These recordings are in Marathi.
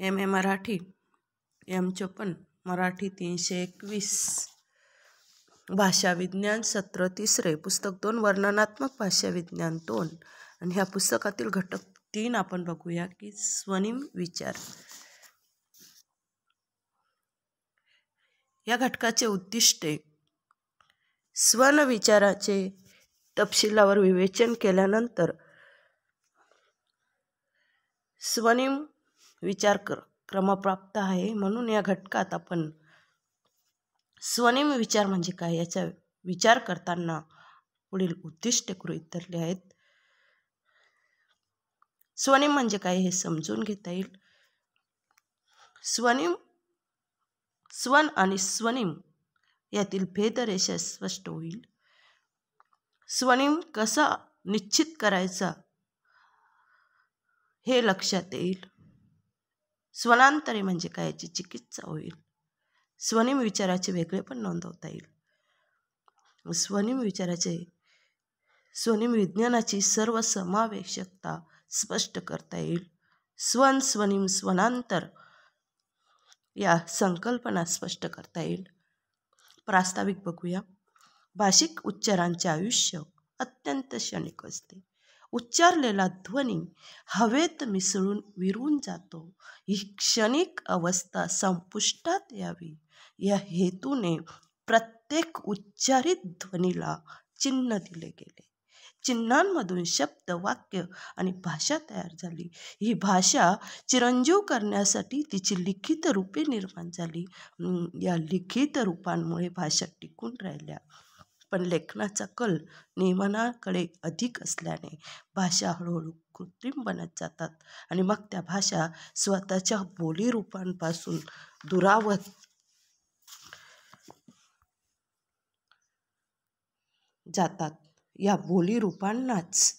एम ए मराठी एम चोपन्न मराठी तीनशे एकवीस विज्ञान सत्र तिसरे पुस्तक दोन वर्णनात्मक भाषा विज्ञान दोन आणि ह्या पुस्तकातील घटक तीन आपण बघूया की स्वनिम विचार या घटकाचे उद्दिष्टे स्वन विचाराचे तपशिलावर विवेचन केल्यानंतर स्वनिम विचार कर क्रमप्राप्त आहे म्हणून या घटकात आपण स्वनेम विचार म्हणजे काय याचा विचार करताना पुढील उद्दिष्ट गृहित धरले आहेत स्वनेम म्हणजे काय हे समजून घेता येईल स्वनेम स्वन आणि स्वनेम यातील भेदरेषा स्पष्ट होईल स्वनेम कसा निश्चित करायचा हे लक्षात येईल स्वनांतरे म्हणजे काय याची चिकित्सा होईल स्वनिम विचाराचे वेगळे पण नोंदवता येईल स्वनिम विचाराचे स्वनिम विज्ञानाची सर्व समावेशकता स्पष्ट करता येईल स्वन स्वनिम स्वनांतर या संकल्पना स्पष्ट करता येईल प्रास्ताविक बघूया भाषिक उच्चारांचे आयुष्य अत्यंत क्षणिक असते उच्चारलेला ध्वनी हवेत मिसळून विरून जातो ही क्षणिक अवस्था संपुष्टात यावी या हेतूने प्रत्येक उच्चारित ध्वनीला चिन्ह दिले गेले चिन्हांमधून शब्द वाक्य आणि भाषा तयार झाली ही भाषा चिरंजीव करण्यासाठी तिची लिखित रूपे निर्माण झाली या लिखित रूपांमुळे भाषा टिकून राहिल्या पण लेखनाचा कल नियमनाकडे अधिक असल्याने भाषा हळूहळू कृत्रिम बनत जातात आणि मग त्या भाषा स्वतःच्या बोली रूपांपासून दुरावत जातात या बोली रूपांनाच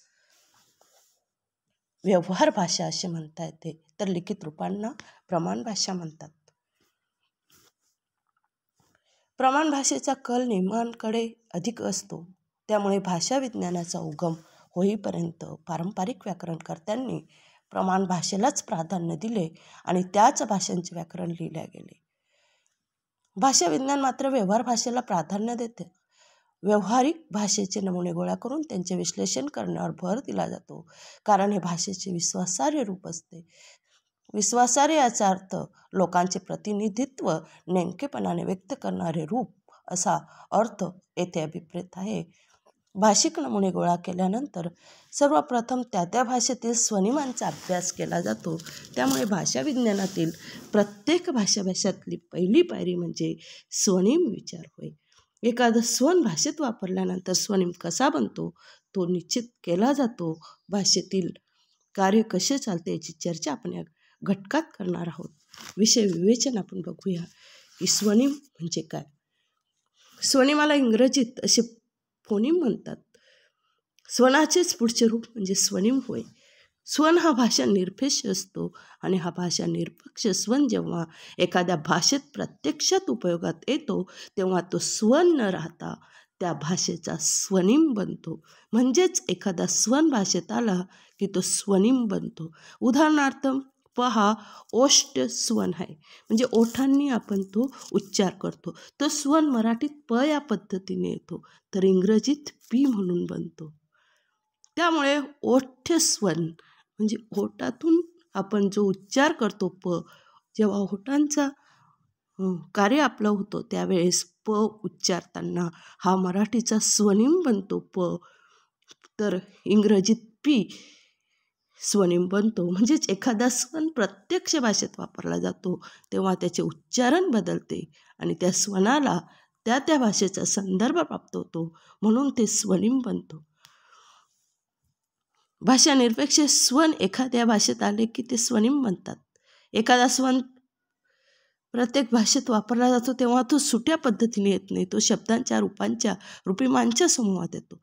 व्यवहार भाषा असे म्हणता येते तर लिखित रूपांना प्रमाण भाषा म्हणतात प्रमाण भाषेचा कल नियमांकडे अधिक असतो त्यामुळे भाषा विज्ञानाचा उगम होईपर्यंत पारंपरिक व्याकरणकर्त्यांनी प्रमाण भाषेलाच प्राधान्य दिले आणि त्याच भाषांचे व्याकरण लिहिले गेले भाषा विज्ञान मात्र व्यवहार भाषेला प्राधान्य देते व्यवहारिक भाषेचे नमुने गोळा करून त्यांचे विश्लेषण करण्यावर भर दिला जातो कारण हे भाषेचे विश्वासार्ह रूप असते विश्वासार्ह याचा अर्थ लोकांचे प्रतिनिधित्व नेमकेपणाने व्यक्त करणारे रूप असा अर्थ येथे अभिप्रेत आहे भाषिक नमुने गोळा केल्यानंतर सर्वप्रथम त्या त्या भाषेतील स्वनिमांचा अभ्यास केला जातो त्यामुळे भाषा विज्ञानातील प्रत्येक भाषाभाषातली पहिली पायरी म्हणजे स्वनिम विचार होय एखादं स्वन भाषेत वापरल्यानंतर स्वनिम कसा बनतो तो निश्चित केला जातो भाषेतील कार्य कसे चालते याची चर्चा आपण या घटकात करणार आहोत विषय विवेचन आपण बघूया की स्वनिम म्हणजे काय स्वनिमाला इंग्रजीत असे फोनिम म्हणतात स्वनाचेच पुढचे रूप म्हणजे स्वनिम होय स्वन हा भाषा निर्पेक्ष असतो आणि हा भाषा निरपेक्ष स्वन जेव्हा एखाद्या भाषेत प्रत्यक्षात उपयोगात येतो तेव्हा तो स्वन न राहता त्या भाषेचा स्वनिम बनतो म्हणजेच एखादा स्वन भाषेत आला की तो स्वनिम बनतो उदाहरणार्थ प हा ओष्ट स्वन आहे म्हणजे ओठांनी आपण तो उच्चार करतो तो स्वन मराठीत प या पद्धतीने येतो तर इंग्रजीत पी म्हणून बनतो त्यामुळे ओठ स्वन म्हणजे ओठातून आपण जो उच्चार करतो प जेव्हा ओठांचा कार्य आपलं होतं त्यावेळेस प उच्चारताना हा मराठीचा स्वनिम बनतो प तर इंग्रजीत पी स्वनिम बनतो म्हणजेच एखादा स्वन प्रत्यक्ष भाषेत वापरला जातो तेव्हा त्याचे उच्चारण बदलते आणि त्या स्वनाला त्या त्या भाषेचा संदर्भ प्राप्त होतो म्हणून ते स्वनिम बनतो भाषा निरपेक्ष स्वन एखाद्या भाषेत आले की ते स्वनिम बनतात एखादा स्वन प्रत्येक भाषेत वापरला जातो तेव्हा तो सुट्या पद्धतीने येत नाही तो शब्दांच्या रूपांच्या रुपिमांच्या समूहात येतो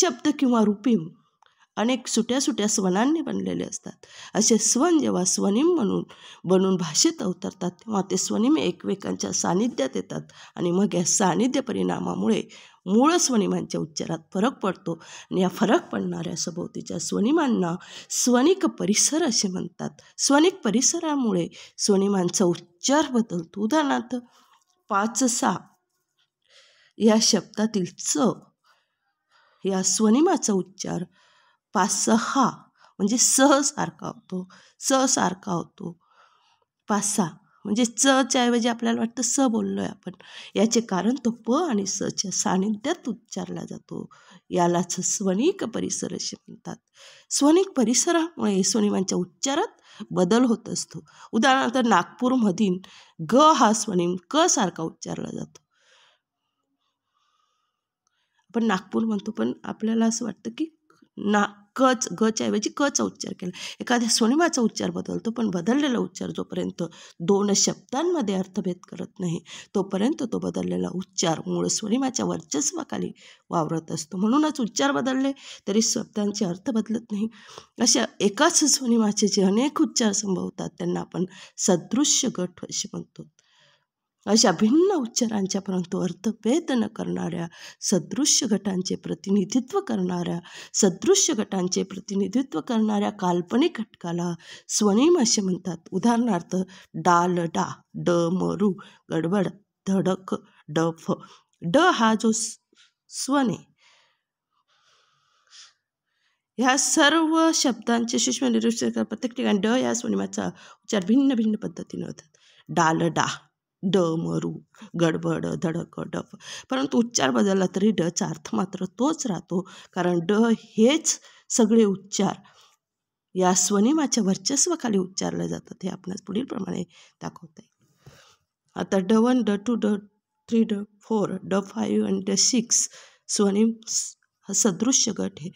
शब्द किंवा रुपीम अनेक सुट्या सुट्या स्वनांनी बनलेले असतात असे स्वन जेव्हा स्वनिम म्हणून बनून भाषेत अवतरतात तेव्हा ते स्वनिम एकमेकांच्या सानिध्यात येतात आणि मग या सानिध्य परिणामामुळे मूळ स्वनिमांच्या उच्चारात फरक पडतो आणि या फरक पडणाऱ्या सभोवतीच्या स्वनिमांना स्वनिक परिसर असे म्हणतात स्वनिक परिसरामुळे स्वनिमांचा उच्चार बदलतो उदाहरणार्थ पाच सा या शब्दातील च या स्वनिमाचा उच्चार पास सहा म्हणजे स सारखा होतो स सारखा होतो पासा सहा म्हणजे चच्या ऐवजी आपल्याला वाटतं स बोललोय आपण याचे कारण तो प आणि स च्या सानिध्यात उच्चारला जातो यालाच स्वनिक परिसर असे म्हणतात स्वनिक परिसरामुळे स्वनिमांच्या उच्चारात बदल होत असतो उदाहरणार्थ नागपूरमधील ग हा स्वनिम क सारखा उच्चारला जातो आपण नागपूर म्हणतो पण आपल्याला असं वाटतं की ना कच गच्या ऐवजी कचा उच्चार केला एखाद्या स्वनिमाचा उच्चार बदलतो पण बदललेला उच्चार जोपर्यंत दोन शब्दांमध्ये अर्थभेद करत नाही तोपर्यंत तो बदललेला उच्चार मूळ स्वनिमाच्या वर्चस्वाखाली वावरत असतो म्हणूनच उच्चार बदलले तरी शब्दांचे अर्थ बदलत नाही अशा एकाच स्वनिमाचे जे अनेक उच्चार संभवतात त्यांना आपण सदृश्य गट असे म्हणतो अशा भिन्न उच्चारांच्या परंतु अर्थभेद न करणाऱ्या सदृश्य गटांचे प्रतिनिधित्व करणाऱ्या सदृश्य गटांचे प्रतिनिधित्व करणाऱ्या काल्पनिक घटकाला स्वनिम असे म्हणतात उदाहरणार्थ डाल डा ड मरू गडबड धडक डफ ड हा जो स्वने ह्या सर्व शब्दांचे सूक्ष्म निरीक्षण प्रत्येक ठिकाणी ड या स्वनिमाचा उच्चार भिन्न भिन्न पद्धतीने होतात डाल डा ड मरू गडबड धडक डफ परंतु उच्चार बदलला तरी डचा अर्थ मात्र तोच राहतो कारण ड हेच सगळे उच्चार या स्वनिमाच्या वर्चस्वाखाली उच्चारले जातात हे आपण पुढील प्रमाणे दाखवते आता ड वन ड टू ड थ्री ड फोर ड फाईव्ह आणि ड सिक्स स्वनिम हा सदृश्य गट हे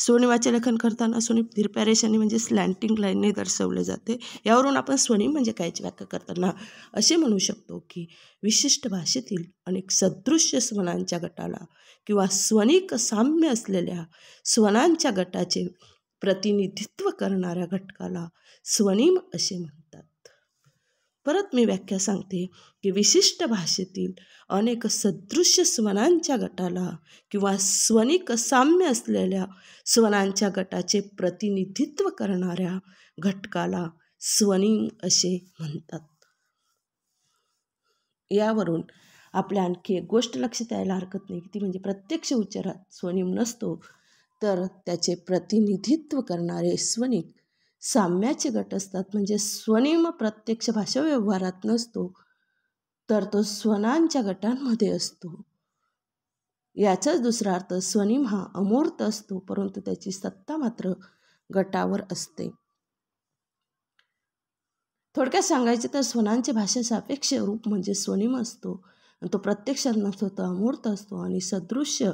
स्वनिमाचे लेखन करताना स्वनिम धिरप्या म्हणजे स्लँटिंग लाईनने दर्शवले जाते यावरून आपण स्वनिम म्हणजे कायची व्याख्या करताना असे म्हणू शकतो की विशिष्ट भाषेतील अनेक सदृश्य स्वनांच्या गटाला किंवा स्वनिक साम्य असलेल्या स्वनांच्या गटाचे प्रतिनिधित्व करणाऱ्या घटकाला स्वनिम असे म्हणतात परत मी व्याख्या सांगते की विशिष्ट भाषेतील अनेक सदृश्य स्वनांच्या गटाला किंवा स्वनिक साम्य असलेल्या स्वनांच्या गटाचे प्रतिनिधित्व करणाऱ्या घटकाला स्वनिम असे म्हणतात यावरून आपल्या आणखी एक गोष्ट लक्षात यायला हरकत नाही की ती म्हणजे प्रत्यक्ष उच्चारात स्वनिम नसतो तर त्याचे प्रतिनिधित्व करणारे स्वनिक साम्याचे गट असतात म्हणजे स्वनिम प्रत्यक्ष भाषा व्यवहारात नसतो तर तो स्वनांच्या गटांमध्ये असतो याचाच दुसरा अर्थ स्वनिम हा अमूर्त असतो परंतु त्याची सत्ता मात्र गटावर असते थोडक्यात सांगायचे तर स्वनांचे भाषा सापेक्ष रूप म्हणजे स्वनिम असतो तो प्रत्यक्षात नसतो तो अमूर्त असतो आणि सदृश्य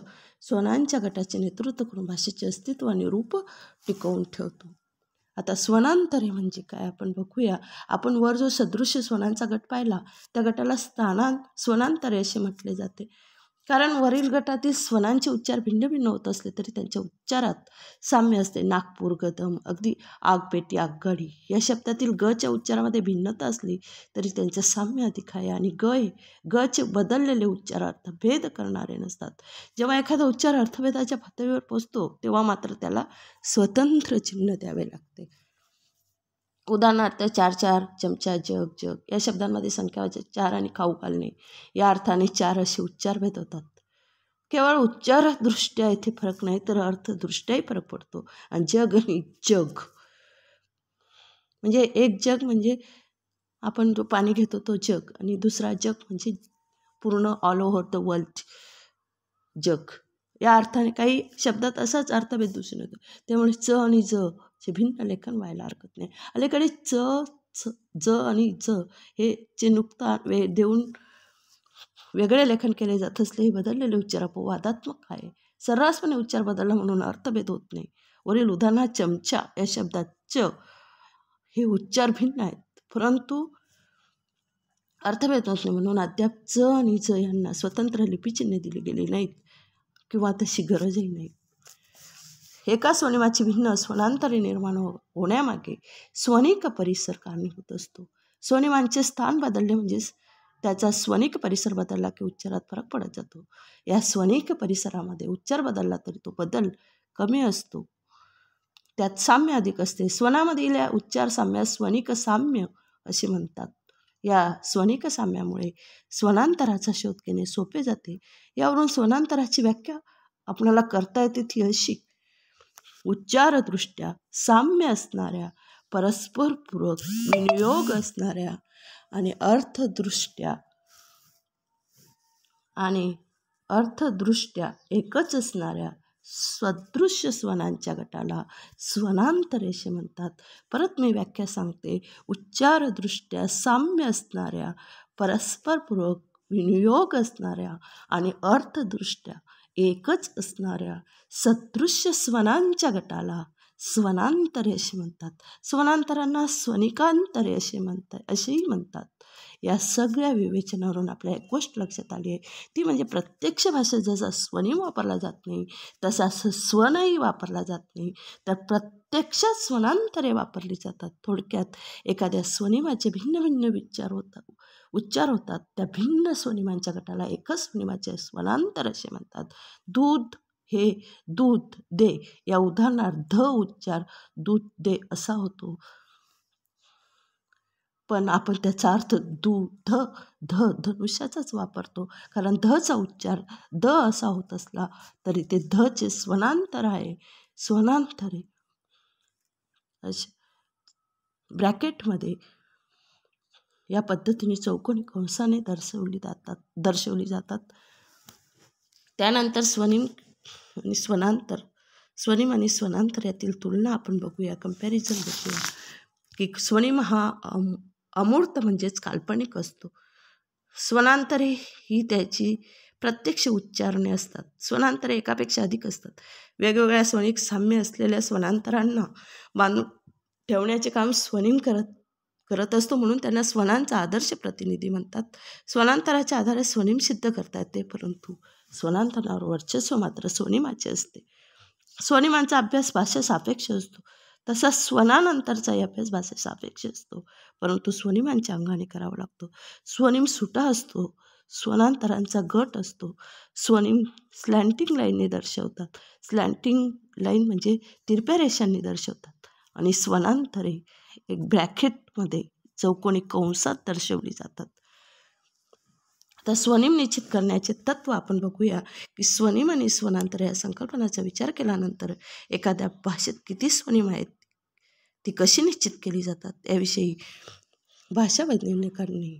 स्वनांच्या गटाचे नेतृत्व करून भाषेचे अस्तित्व आणि रूप टिकवून ठेवतो आता स्वनांतरे म्हणजे काय आपण बघूया आपण वर जो सदृश्य स्वनांचा गट पाहिला त्या गटाला स्थानां स्वनांतरे असे म्हटले जाते कारण वरील गटातील स्वनांचे उच्चार भिन्न भिन्न होत असले तरी त्यांच्या उच्चारात साम्य असते नागपूर गदम अगदी आगपेटी आगगाडी या शब्दातील गच्या उच्चारामध्ये भिन्नता असली तरी त्यांचं साम्य अधिक आहे आणि गय गचे बदललेले उच्चार अर्थभेद करणारे नसतात जेव्हा एखादा उच्चार अर्थभेदाच्या पातळीवर पोचतो तेव्हा मात्र त्याला स्वतंत्र चिन्ह द्यावे लागते उदाहरणार्थ चार चार चमचा जग जग या शब्दांमध्ये संख्या चार आणि खाऊ घालणे या अर्थाने चार असे उच्चार भेद होतात केवळ उच्चारदृष्ट्या इथे फरक नाही तर अर्थदृष्ट्याही फरक पडतो आणि जग आणि जग म्हणजे एक जग म्हणजे आपण जो पाणी घेतो तो जग आणि दुसरा जग म्हणजे पूर्ण ऑल ओव्हर द वर्ल्ड जग या अर्थाने काही शब्दात असाच अर्थभेद दिसून येतो त्यामुळे च आणि ज चे भिन्न लेखन व्हायला हरकत नाही अलीकडे च ज आणि ज हे जे नुकतान वे देऊन वेगळे लेखन केले जात असले हे बदललेले उच्चार अपवादात्मक आहे सर्रासपणे उच्चार बदलला म्हणून अर्थभेद होत नाही वरील उदाहरणार्थ चमचा या शब्दात च हे उच्चार भिन्न आहेत परंतु अर्थभेद नाही म्हणून अद्याप च आणि च यांना स्वतंत्र लिपीचिन्हे दिली गेली नाहीत किंवा तशी गरजही नाही एका स्वनेमाची भिन्न स्वनांतरी निर्माण हो- होण्यामागे स्वनिक परिसर कारणीभूत असतो स्वनिमांचे स्थान बदलले म्हणजेच त्याचा स्वनिक परिसर बदलला की उच्चारात फरक पडत जातो या स्वनिक परिसरामध्ये उच्चार बदलला तरी तो बदल कमी असतो त्यात साम्य अधिक असते स्वनामधील या उच्चार साम्या स्वनिक साम्य असे म्हणतात या स्वनिक साम्यामुळे स्वनांतराचा शोध घेणे सोपे जाते यावरून स्वनांतराची व्याख्या आपणाला करता येते ती अशी उच्चारदृष्ट्या साम्य असणाऱ्या परस्परपूरक विनियोग असणाऱ्या आणि अर्थदृष्ट्या आणि अर्थदृष्ट्या एकच असणाऱ्या सदृश्य स्वनांच्या गटाला स्वनांतरेशी म्हणतात परत मी व्याख्या सांगते उच्चारदृष्ट्या साम्य असणाऱ्या परस्परपूरक विनियोग असणाऱ्या आणि अर्थदृष्ट्या एकच असणाऱ्या सदृश्य स्वनांच्या गटाला स्वनांतरे असे म्हणतात स्वनांतरांना स्वनिकांतरे असे म्हणतात असेही म्हणतात या सगळ्या विवेचनावरून आपल्या एक गोष्ट लक्षात आली आहे ती म्हणजे प्रत्यक्ष भाषेत जसा स्वनी वापरला जात नाही तसा स्वनही वापरला जात नाही तर प्रत्यक्ष स्वनांतरे वापरली जातात थोडक्यात एखाद्या स्वनिमाचे भिन्न भिन्न विचार होतात उच्चार होतात त्या भिन्न स्वनिमांच्या गटाला एकच स्वनिमाचे स्वनांतर असे म्हणतात दूध हे दूध दे या उदाहरणार्थ ध उच्चार दूध दे असा होतो पण आपण त्याचा अर्थ दू ध ध धनुष्याचाच वापरतो कारण धचा उच्चार द असा होत असला तरी ते धचे स्वनांतर आहे स्वनांतर आहे ब्रॅकेटमध्ये या पद्धतीने चौकोनी कंसाने दर्शवली जातात दर्शवली जातात त्यानंतर स्वनिम आणि स्वनांतर स्वनिम आणि स्वनांतर यातील तुलना आपण बघूया कम्पॅरिझन बघूया की स्वनिम हा अम अमूर्त म्हणजेच काल्पनिक असतो स्वनांतरे ही त्याची प्रत्यक्ष उच्चारणे असतात स्वनांतरे एकापेक्षा अधिक असतात वेगवेगळ्या स्वनिक साम्य असलेल्या स्वनांतरांना बांधून ठेवण्याचे काम स्वनिम करत करत असतो म्हणून त्यांना स्वनांचा आदर्श प्रतिनिधी म्हणतात स्वनांतराच्या आधारे स्वनिम सिद्ध करता येते परंतु स्वनांतरावर वर्चस्व मात्र स्वनिमाचे असते स्वनिमांचा अभ्यास भाषे सापेक्ष असतो तसा स्वनानंतरचाही अभ्यास भाषे सापेक्ष असतो परंतु स्वनिमांच्या अंगाने करावा लागतो स्वनिम सुटा असतो स्वनांतरांचा गट असतो स्वनिम स्लँटिंग लाईनने दर्शवतात स्लँटिंग लाईन म्हणजे तिरप्या रेषांनी दर्शवतात आणि स्वनांतरे एक ब्रॅकेटमध्ये चौकोनी कंसात दर्शवली जातात आता स्वनिम निश्चित करण्याचे तत्व आपण बघूया की स्वनिम आणि स्वनांतर या संकल्पनाचा विचार केल्यानंतर एखाद्या भाषेत किती स्वनिम आहेत ती कशी निश्चित केली जातात याविषयी भाषा वैज्ञानिकांनी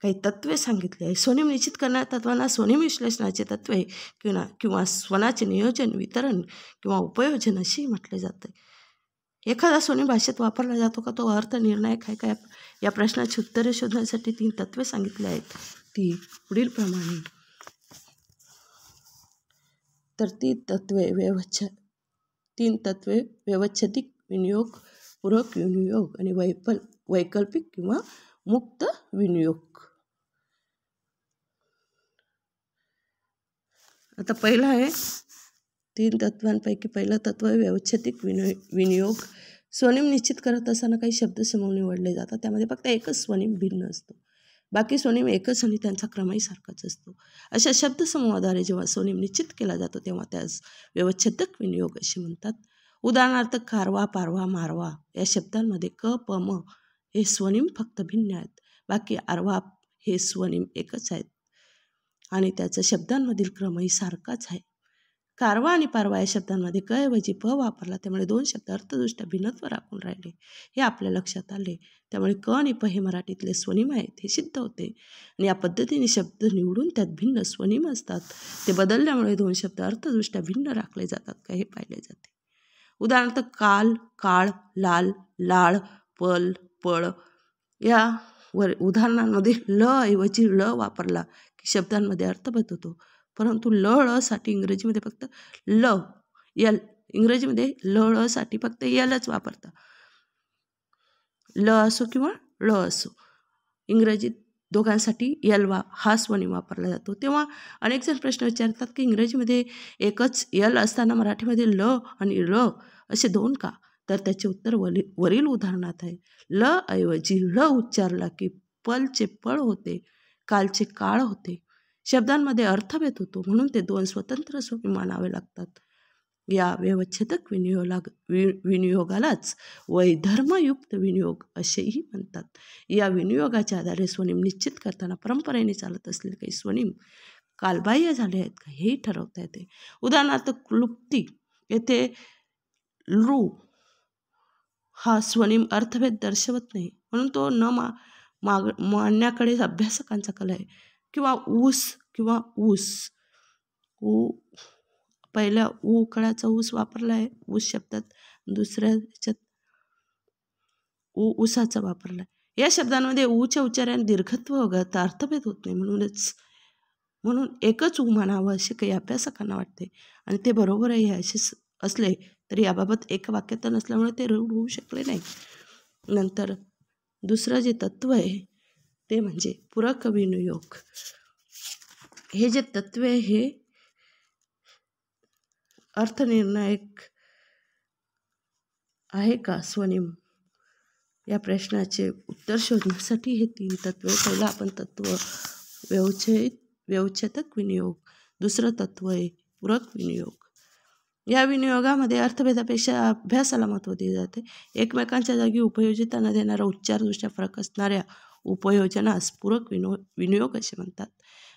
काही तत्वे सांगितली आहे स्वनिम निश्चित करण्या तत्वांना स्वनिम विश्लेषणाचे तत्वे किंवा किंवा स्वनाचे नियोजन वितरण किंवा उपयोजन अशी म्हटले जाते एखादा सोनी भाषेत वापरला जातो का तो अर्थ निर्णायक आहे काय या प्रश्नाची उत्तरे शोधण्यासाठी तीन तत्वे सांगितली आहेत ती पुढीलप्रमाणे तर ती तत्वे व्यवच्छ तीन तत्वे व्यवच्छदिक विनियोग पूरक विनियोग आणि वैपल वैकल्पिक किंवा मुक्त विनियोग आता पहिला आहे तीन तत्वांपैकी पहिलं तत्व व्यवच्छेदिक विनो विनियोग स्वनिम निश्चित करत असताना काही शब्द निवडले जातात त्यामध्ये फक्त एकच स्वनिम भिन्न असतो बाकी स्वनिम एकच आणि त्यांचा क्रमही सारखाच असतो अशा शब्दसमूहाद्वारे जेव्हा स्वनिम निश्चित केला जातो तेव्हा त्यास व्यवच्छेदक विनियोग असे म्हणतात उदाहरणार्थ कारवा पारवा मारवा या शब्दांमध्ये क प म हे स्वनिम फक्त भिन्न आहेत बाकी आरवा हे स्वनिम एकच आहेत आणि त्याचा शब्दांमधील क्रमही सारखाच आहे कारवा आणि पारवा या शब्दांमध्ये क ऐवजी प वापरला त्यामुळे दोन शब्द अर्थदृष्ट्या भिन्नत्व राखून राहिले हे आपल्या लक्षात आले त्यामुळे क आणि प हे मराठीतले स्वनिम आहेत हे सिद्ध होते आणि या पद्धतीने शब्द निवडून त्यात भिन्न स्वनिम असतात ते बदलल्यामुळे दोन शब्द अर्थदृष्ट्या भिन्न राखले जातात का हे पाहिले जाते उदाहरणार्थ काल काळ लाल लाळ पल पळ या वर उदाहरणांमध्ये ल ऐवजी ल वापरला की शब्दांमध्ये अर्थ बदलतो परंतु ल ळ साठी इंग्रजीमध्ये फक्त ल यल इंग्रजीमध्ये ल साठी फक्त यलच वापरतात ल असो किंवा ळ असो इंग्रजीत दोघांसाठी यल वा हा स्वनी वापरला जातो तेव्हा अनेक जण प्रश्न विचारतात की इंग्रजीमध्ये एकच यल असताना मराठीमध्ये ल आणि ळ असे दोन का तर त्याचे उत्तर वली वरील उदाहरणात आहे ल ऐवजी ळ उच्चारला की पलचे पळ होते कालचे काळ होते शब्दांमध्ये अर्थभेद होतो म्हणून ते दोन स्वतंत्र स्वरूप मानावे लागतात या व्यवच्छेदक विनियोगाला वि विनियोगालाच वैधर्मयुक्त विनियोग असेही म्हणतात या विनियोगाच्या आधारे स्वनिम निश्चित करताना परंपरेने चालत असलेले काही स्वनिम कालबाह्य झाले आहेत का हेही ठरवता येते उदाहरणार्थ क्लुप्ती येथे लू हा स्वनिम अर्थभेद दर्शवत नाही म्हणून तो न मा माग मांडण्याकडेच अभ्यासकांचा कल आहे किंवा ऊस किंवा ऊस ऊ पहिल्या उकळाचा ऊस वापरला आहे ऊस शब्दात दुसऱ्या ह्याच्यात ऊ ऊसाचा वापरला आहे या शब्दांमध्ये ऊच्या उच्चाराने दीर्घत्व वगळता अर्थभेद होत नाही म्हणूनच म्हणून एकच ऊ म्हणावं असे काही अभ्यासकांना वाटते आणि ते बरोबर आहे असे असले तरी याबाबत एक वाक्यता नसल्यामुळे ते रूढ होऊ शकले नाही नंतर दुसरं जे तत्व आहे ते म्हणजे पूरक विनियोग हे जे तत्वे हे अर्थनिर्णायक आहे का स्वनिम या प्रश्नाचे उत्तर शोधण्यासाठी हे तीन तत्व पहिलं आपण तत्व व्यवचित व्यवच्छेदक विनियोग दुसरं तत्व आहे पूरक विनियोग या विनियोगामध्ये अर्थभेदापेक्षा अभ्यासाला महत्त्व दिले जाते एकमेकांच्या जागी उपयोजितांना देणारा उच्चारदृष्ट्या फरक असणाऱ्या उपयोजनास पूरक विनो विनियोग असे म्हणतात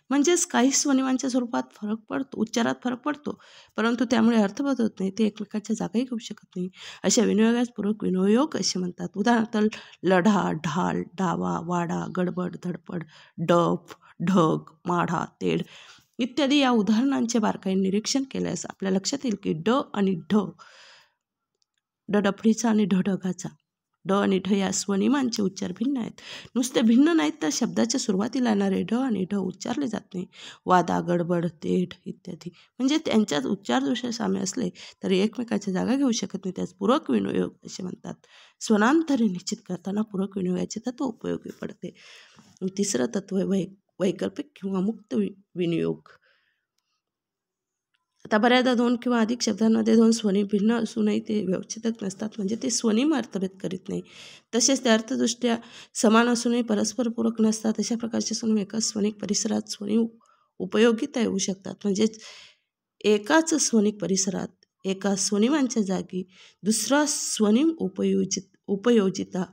म्हणजेच काही स्वनिमांच्या स्वरूपात फरक पडतो उच्चारात फरक पडतो परंतु त्यामुळे अर्थ बदलत नाही ते एकमेकांच्या जागाही घेऊ शकत नाही अशा विनियोगास पूरक विनियोग असे म्हणतात उदाहरणार्थ लढा ढाल डावा वाडा गडबड धडपड डफ ढग माढा तेढ इत्यादी या उदाहरणांचे बारकाईने निरीक्षण केल्यास आपल्या लक्षात येईल की ड आणि ढ डफडीचा आणि ढ ढगाचा ड आणि ढ या स्वनिमांचे उच्चार भिन्न आहेत नुसते भिन्न नाहीत तर शब्दाच्या सुरुवातीला येणारे ढ आणि ढ उच्चारले जात नाही वादा गडबड तेढ इत्यादी म्हणजे त्यांच्यात उच्चार दोष साम्य असले तरी एकमेकाच्या जागा घेऊ शकत नाही त्यास पूरक विनियोग असे म्हणतात स्वनांतरे निश्चित करताना पूरक विनियोगाचे तत्व उपयोगी पडते तिसरं तत्व वै वैकल्पिक किंवा मुक्त वि विनियोग आता बऱ्याचदा दोन किंवा अधिक शब्दांमध्ये दोन स्वनी भिन्न असूनही ते व्यवच्छेदक नसतात म्हणजे ते स्वनीम अर्थभेद करीत नाही तसेच ते अर्थदृष्ट्या समान असूनही परस्परपूरक नसतात अशा प्रकारचे स्वनिम एकाच स्वनिक परिसरात स्वनी उपयोगिता येऊ शकतात म्हणजेच एकाच स्वनिक परिसरात एका स्वनिमांच्या जागी दुसरा स्वनिम उपयोजित उपयोजिता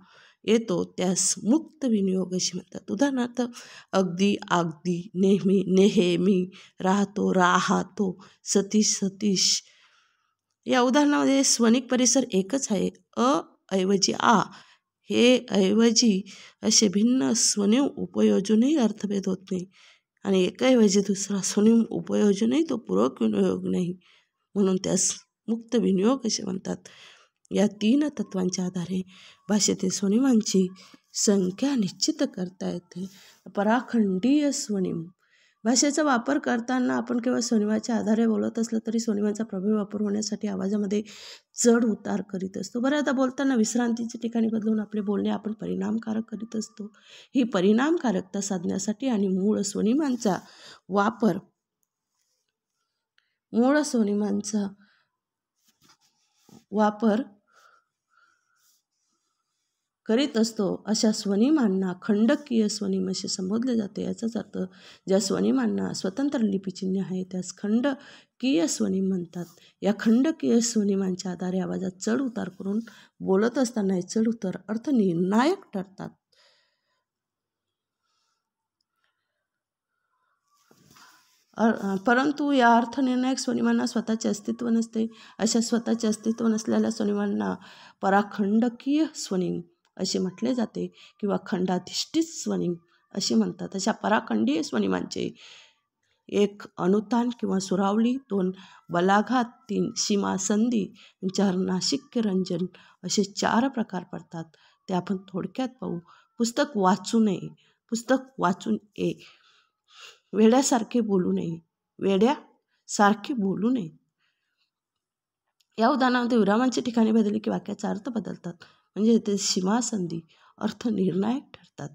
येतो त्यास मुक्त विनियोग असे म्हणतात उदाहरणार्थ अगदी अगदी नेहमी नेहमी राहतो राहतो सतीश सतीश या उदाहरणामध्ये स्वनिक परिसर एकच आहे अ ऐवजी आ हे ऐवजी असे भिन्न स्वनिम उपयोजनही अर्थभेद होत नाही आणि एकाऐवजी दुसरा स्वनिम उपयोजनही तो पूरक विनियोग नाही म्हणून त्यास मुक्त विनियोग असे म्हणतात या तीन तत्वांच्या आधारे भाषेतील स्वनिमांची संख्या निश्चित करता येते पराखंडीय स्वनिम भाषेचा वापर करताना आपण केवळ स्वनिमाच्या आधारे बोलत असलं तरी स्वनिमाचा प्रभावी वापर होण्यासाठी आवाजामध्ये चढ उतार करीत असतो बऱ्याचदा बोलताना विश्रांतीच्या ठिकाणी बदलून आपले बोलणे आपण परिणामकारक करीत असतो ही परिणामकारकता साधण्यासाठी आणि मूळ स्वनिमांचा वापर मूळ स्वनिमांचा वापर करीत असतो अशा स्वनिमांना खंडकीय स्वनिम असे संबोधले जाते याचाच अर्थ ज्या स्वनिमांना स्वतंत्र लिपीचिन्ह आहे त्यास खंडकीय स्वनिम म्हणतात या खंडकीय स्वनिमांच्या आधारे आवाजात चढ उतार करून बोलत असताना चढ उतार अर्थ निर्णायक ठरतात परंतु या अर्थनिर्णायक स्वनिमांना स्वतःचे अस्तित्व नसते अशा स्वतःचे अस्तित्व नसलेल्या स्वनिमांना पराखंडकीय स्वनिम असे म्हटले जाते किंवा खंडाधिष्ठित स्वनिम असे म्हणतात अशा पराखंडीय स्वनिमांचे एक अनुतान किंवा सुरावली दोन बलाघात तीन सीमासंधी चार नाशिक्य रंजन असे चार प्रकार पडतात ते आपण थोडक्यात पाहू पुस्तक वाचू नये पुस्तक वाचून ये वेड्यासारखे बोलू नये वेड्यासारखे बोलू नये या उदाहरणामध्ये विरामांचे ठिकाणी बदलले की वाक्याचा अर्थ बदलतात म्हणजे ते सीमासंधी अर्थ निर्णायक ठरतात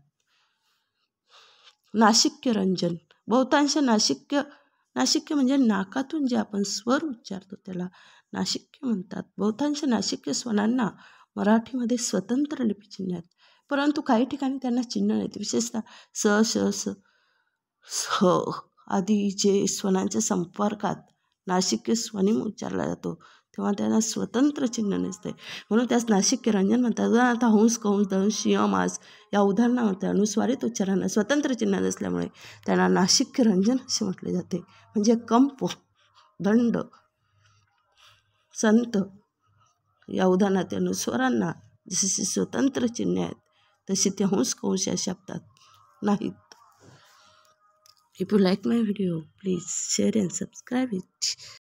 नाशिक्य रंजन बहुतांश नाशिक्य नाशिक्य म्हणजे नाकातून जे आपण स्वर उच्चारतो त्याला नाशिक्य म्हणतात बहुतांश नाशिक्य स्वरांना मराठीमध्ये स्वतंत्र लिपी चिन्ह आहेत परंतु काही ठिकाणी त्यांना चिन्ह नाहीत विशेषतः स श स स आदी जे स्वनांच्या संपर्कात नाशिक्य स्वनिम उच्चारला जातो किंवा त्यांना स्वतंत्र चिन्ह नसते म्हणून त्यास नाशिक रंजन म्हणतात उदाहरणार्थ हंस कौंस दंश यमास या उदाहरणामध्ये अनुस्वारित उच्चारांना स्वतंत्र चिन्ह नसल्यामुळे त्यांना नाशिक रंजन असे म्हटले जाते म्हणजे कंप दंड संत या उदाहरणात अनुस्वारांना जसे स्वतंत्र चिन्ह आहेत तशी ते हंस कंस या शब्दात नाहीत If you like my video, please share and subscribe it.